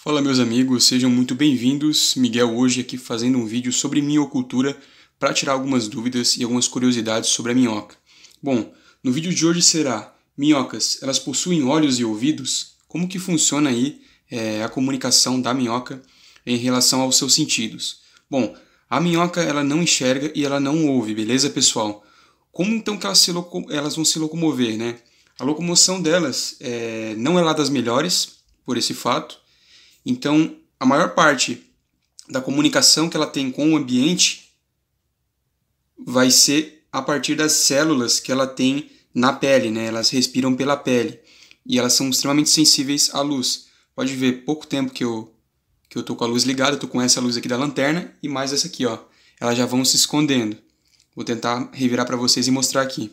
Fala meus amigos, sejam muito bem-vindos. Miguel hoje aqui fazendo um vídeo sobre minhocultura para tirar algumas dúvidas e algumas curiosidades sobre a minhoca. Bom, no vídeo de hoje será Minhocas, elas possuem olhos e ouvidos? Como que funciona aí é, a comunicação da minhoca em relação aos seus sentidos? Bom, a minhoca ela não enxerga e ela não ouve, beleza pessoal? Como então que elas, elas vão se locomover, né? A locomoção delas é, não é lá das melhores, por esse fato, então, a maior parte da comunicação que ela tem com o ambiente vai ser a partir das células que ela tem na pele, né? Elas respiram pela pele e elas são extremamente sensíveis à luz. Pode ver, pouco tempo que eu que eu tô com a luz ligada, eu tô com essa luz aqui da lanterna e mais essa aqui, ó. Elas já vão se escondendo. Vou tentar revirar para vocês e mostrar aqui.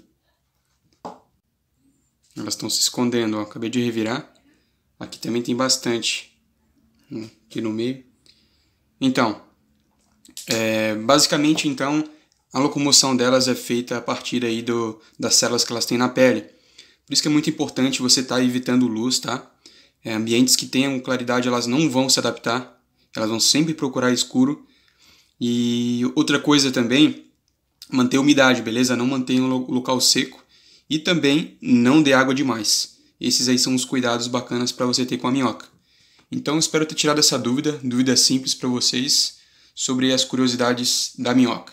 Elas estão se escondendo, ó. Acabei de revirar. Aqui também tem bastante. Né, aqui no meio. Então, é, basicamente, então, a locomoção delas é feita a partir aí do, das células que elas têm na pele. Por isso que é muito importante você estar tá evitando luz, tá? É, ambientes que tenham claridade, elas não vão se adaptar, elas vão sempre procurar escuro. E outra coisa também, manter a umidade, beleza? Não manter o local seco e também não dê água demais. Esses aí são os cuidados bacanas para você ter com a minhoca. Então espero ter tirado essa dúvida, dúvida simples para vocês sobre as curiosidades da minhoca.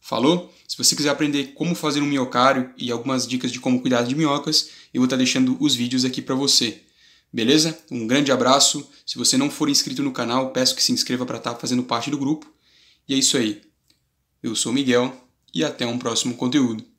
Falou? Se você quiser aprender como fazer um minhocário e algumas dicas de como cuidar de minhocas, eu vou estar tá deixando os vídeos aqui para você. Beleza? Um grande abraço. Se você não for inscrito no canal, peço que se inscreva para estar tá fazendo parte do grupo. E é isso aí. Eu sou o Miguel e até um próximo conteúdo.